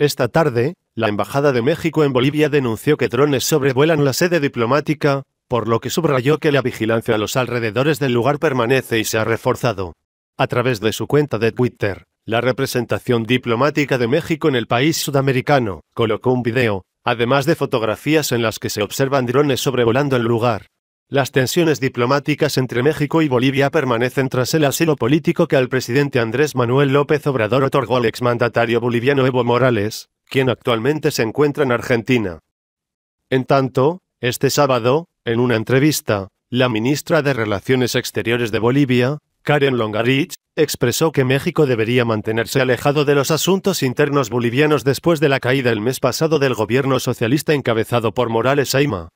Esta tarde, la Embajada de México en Bolivia denunció que drones sobrevuelan la sede diplomática, por lo que subrayó que la vigilancia a los alrededores del lugar permanece y se ha reforzado. A través de su cuenta de Twitter, la representación diplomática de México en el país sudamericano colocó un video, además de fotografías en las que se observan drones sobrevolando el lugar. Las tensiones diplomáticas entre México y Bolivia permanecen tras el asilo político que al presidente Andrés Manuel López Obrador otorgó al exmandatario boliviano Evo Morales, quien actualmente se encuentra en Argentina. En tanto, este sábado, en una entrevista, la ministra de Relaciones Exteriores de Bolivia, Karen Longarich, expresó que México debería mantenerse alejado de los asuntos internos bolivianos después de la caída el mes pasado del gobierno socialista encabezado por Morales Aima.